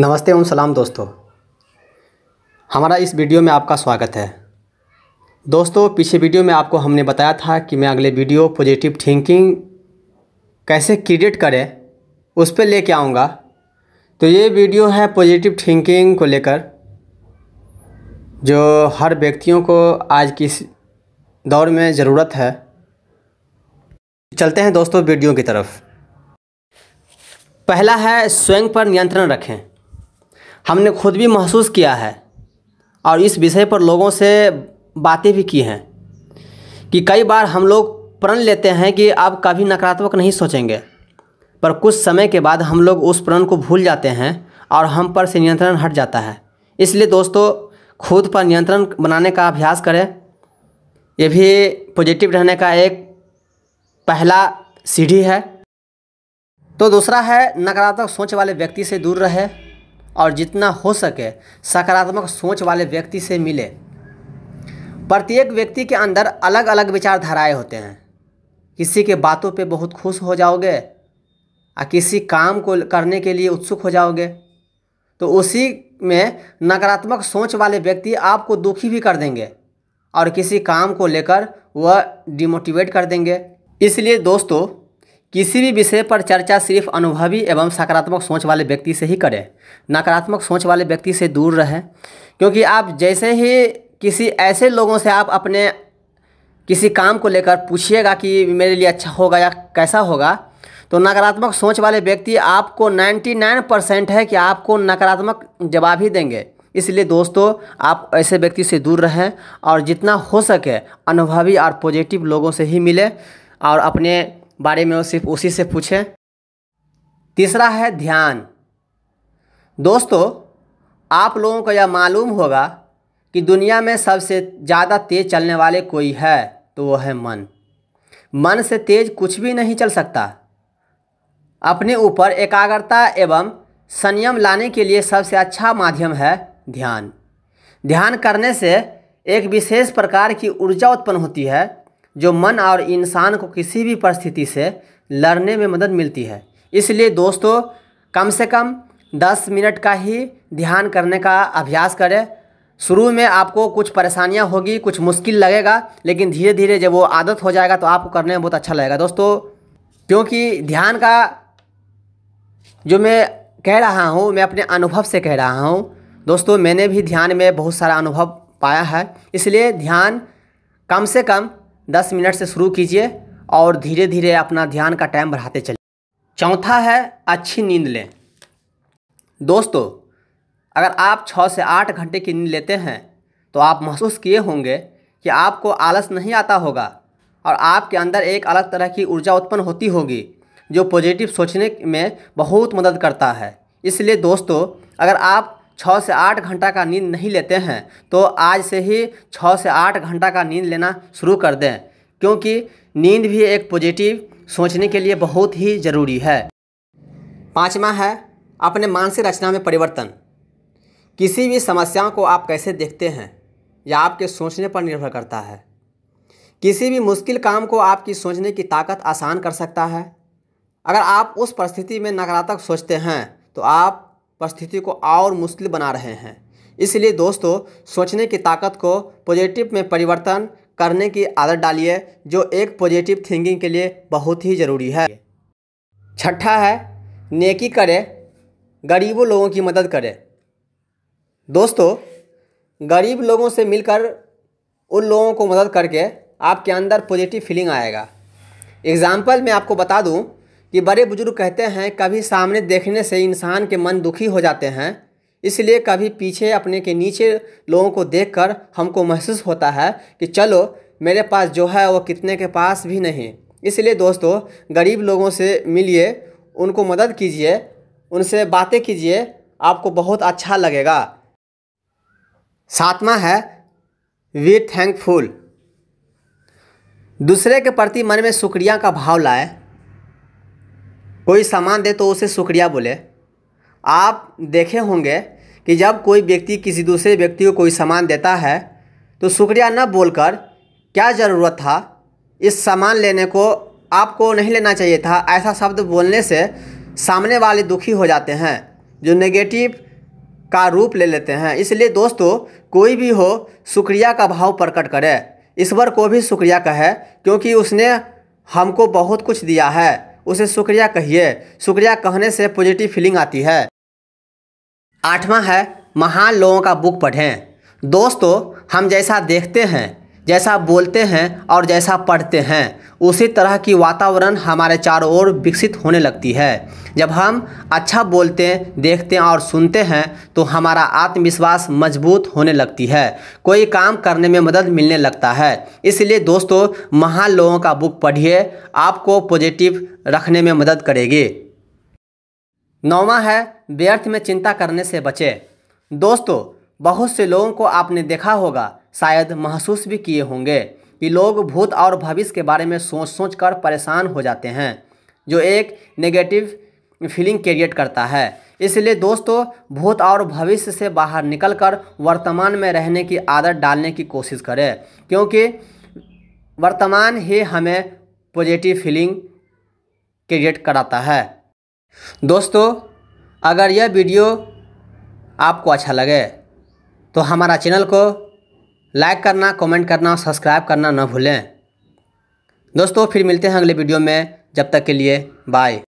नमस्ते एवं सलाम दोस्तों हमारा इस वीडियो में आपका स्वागत है दोस्तों पिछले वीडियो में आपको हमने बताया था कि मैं अगले वीडियो पॉजिटिव थिंकिंग कैसे क्रिएट करें उस पर लेके आऊँगा तो ये वीडियो है पॉजिटिव थिंकिंग को लेकर जो हर व्यक्तियों को आज की दौर में ज़रूरत है चलते हैं दोस्तों वीडियो की तरफ पहला है स्वयं पर नियंत्रण रखें हमने खुद भी महसूस किया है और इस विषय पर लोगों से बातें भी की हैं कि कई बार हम लोग प्रण लेते हैं कि आप कभी नकारात्मक नहीं सोचेंगे पर कुछ समय के बाद हम लोग उस प्रण को भूल जाते हैं और हम पर से नियंत्रण हट जाता है इसलिए दोस्तों खुद पर नियंत्रण बनाने का अभ्यास करें ये भी पॉजिटिव रहने का एक पहला सीढ़ी है तो दूसरा है नकारात्मक सोच वाले व्यक्ति से दूर रहे और जितना हो सके सकारात्मक सोच वाले व्यक्ति से मिले प्रत्येक व्यक्ति के अंदर अलग अलग विचारधाराएं होते हैं किसी के बातों पे बहुत खुश हो जाओगे और किसी काम को करने के लिए उत्सुक हो जाओगे तो उसी में नकारात्मक सोच वाले व्यक्ति आपको दुखी भी कर देंगे और किसी काम को लेकर वह डिमोटिवेट कर देंगे इसलिए दोस्तों किसी भी विषय पर चर्चा सिर्फ अनुभवी एवं सकारात्मक सोच वाले व्यक्ति से ही करें नकारात्मक सोच वाले व्यक्ति से दूर रहें क्योंकि आप जैसे ही किसी ऐसे लोगों से आप अपने किसी काम को लेकर पूछिएगा कि मेरे लिए अच्छा होगा या कैसा होगा तो नकारात्मक सोच वाले व्यक्ति आपको 99 परसेंट है कि आपको नकारात्मक जवाब ही देंगे इसलिए दोस्तों आप ऐसे व्यक्ति से दूर रहें और जितना हो सके अनुभवी और पॉजिटिव लोगों से ही मिले और अपने बारे में वो सिर्फ उसी से पूछें तीसरा है ध्यान दोस्तों आप लोगों को यह मालूम होगा कि दुनिया में सबसे ज़्यादा तेज़ चलने वाले कोई है तो वो है मन मन से तेज कुछ भी नहीं चल सकता अपने ऊपर एकाग्रता एवं संयम लाने के लिए सबसे अच्छा माध्यम है ध्यान ध्यान करने से एक विशेष प्रकार की ऊर्जा उत्पन्न होती है जो मन और इंसान को किसी भी परिस्थिति से लड़ने में मदद मिलती है इसलिए दोस्तों कम से कम दस मिनट का ही ध्यान करने का अभ्यास करें शुरू में आपको कुछ परेशानियाँ होगी कुछ मुश्किल लगेगा लेकिन धीरे धीरे जब वो आदत हो जाएगा तो आपको करने में बहुत अच्छा लगेगा दोस्तों क्योंकि ध्यान का जो मैं कह रहा हूँ मैं अपने अनुभव से कह रहा हूँ दोस्तों मैंने भी ध्यान में बहुत सारा अनुभव पाया है इसलिए ध्यान कम से कम दस मिनट से शुरू कीजिए और धीरे धीरे अपना ध्यान का टाइम बढ़ाते चलिए चौथा है अच्छी नींद लें दोस्तों अगर आप छः से आठ घंटे की नींद लेते हैं तो आप महसूस किए होंगे कि आपको आलस नहीं आता होगा और आपके अंदर एक अलग तरह की ऊर्जा उत्पन्न होती होगी जो पॉजिटिव सोचने में बहुत मदद करता है इसलिए दोस्तों अगर आप छः से आठ घंटा का नींद नहीं लेते हैं तो आज से ही छः से आठ घंटा का नींद लेना शुरू कर दें क्योंकि नींद भी एक पॉजिटिव सोचने के लिए बहुत ही ज़रूरी है पाँचवा है अपने मानसिक रचना में परिवर्तन किसी भी समस्याओं को आप कैसे देखते हैं या आपके सोचने पर निर्भर करता है किसी भी मुश्किल काम को आपकी सोचने की ताकत आसान कर सकता है अगर आप उस परिस्थिति में नकारात्मक सोचते हैं तो आप परिस्थिति को और मुश्किल बना रहे हैं इसलिए दोस्तों सोचने की ताकत को पॉजिटिव में परिवर्तन करने की आदत डालिए जो एक पॉजिटिव थिंकिंग के लिए बहुत ही ज़रूरी है छठा है नेकी करे गरीबों लोगों की मदद करे दोस्तों गरीब लोगों से मिलकर उन लोगों को मदद करके आपके अंदर पॉजिटिव फीलिंग आएगा एग्ज़ाम्पल मैं आपको बता दूं कि बड़े बुजुर्ग कहते हैं कभी सामने देखने से इंसान के मन दुखी हो जाते हैं इसलिए कभी पीछे अपने के नीचे लोगों को देखकर हमको महसूस होता है कि चलो मेरे पास जो है वो कितने के पास भी नहीं इसलिए दोस्तों गरीब लोगों से मिलिए उनको मदद कीजिए उनसे बातें कीजिए आपको बहुत अच्छा लगेगा सातवां है वी थैंकफुल दूसरे के प्रति मन में शुक्रिया का भाव लाए कोई सामान दे तो उसे शुक्रिया बोले आप देखे होंगे कि जब कोई व्यक्ति किसी दूसरे व्यक्ति को कोई सामान देता है तो शुक्रिया न बोलकर क्या ज़रूरत था इस सामान लेने को आपको नहीं लेना चाहिए था ऐसा शब्द बोलने से सामने वाले दुखी हो जाते हैं जो नेगेटिव का रूप ले लेते हैं इसलिए दोस्तों कोई भी हो शुक्रिया का भाव प्रकट करे ईश्वर को भी शुक्रिया कहे क्योंकि उसने हमको बहुत कुछ दिया है उसे शुक्रिया कहिए शुक्रिया कहने से पॉजिटिव फीलिंग आती है आठवां है महान लोगों का बुक पढ़ें दोस्तों हम जैसा देखते हैं जैसा बोलते हैं और जैसा पढ़ते हैं उसी तरह की वातावरण हमारे चारों ओर विकसित होने लगती है जब हम अच्छा बोलते देखते और सुनते हैं तो हमारा आत्मविश्वास मजबूत होने लगती है कोई काम करने में मदद मिलने लगता है इसलिए दोस्तों महान लोगों का बुक पढ़िए आपको पॉजिटिव रखने में मदद करेगी नौवा है व्यर्थ में चिंता करने से बचें दोस्तों बहुत से लोगों को आपने देखा होगा शायद महसूस भी किए होंगे कि लोग भूत और भविष्य के बारे में सोच सोच कर परेशान हो जाते हैं जो एक नेगेटिव फीलिंग क्रिएट करता है इसलिए दोस्तों भूत और भविष्य से बाहर निकलकर वर्तमान में रहने की आदत डालने की कोशिश करें क्योंकि वर्तमान ही हमें पॉजिटिव फीलिंग क्रिएट कराता है दोस्तों अगर यह वीडियो आपको अच्छा लगे तो हमारा चैनल को लाइक करना कमेंट करना सब्सक्राइब करना ना भूलें दोस्तों फिर मिलते हैं अगले वीडियो में जब तक के लिए बाय